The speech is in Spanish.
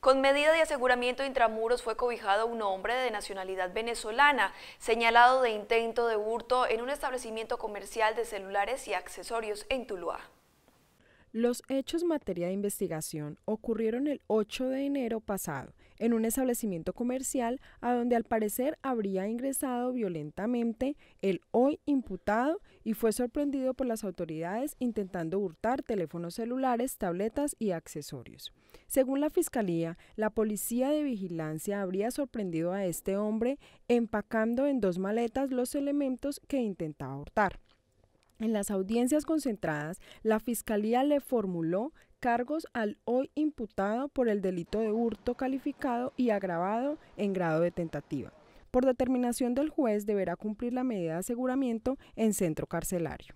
Con medida de aseguramiento intramuros fue cobijado un hombre de nacionalidad venezolana, señalado de intento de hurto en un establecimiento comercial de celulares y accesorios en Tuluá. Los hechos materia de investigación ocurrieron el 8 de enero pasado en un establecimiento comercial a donde al parecer habría ingresado violentamente el hoy imputado y fue sorprendido por las autoridades intentando hurtar teléfonos celulares, tabletas y accesorios. Según la fiscalía, la policía de vigilancia habría sorprendido a este hombre empacando en dos maletas los elementos que intentaba hurtar. En las audiencias concentradas, la Fiscalía le formuló cargos al hoy imputado por el delito de hurto calificado y agravado en grado de tentativa. Por determinación del juez deberá cumplir la medida de aseguramiento en centro carcelario.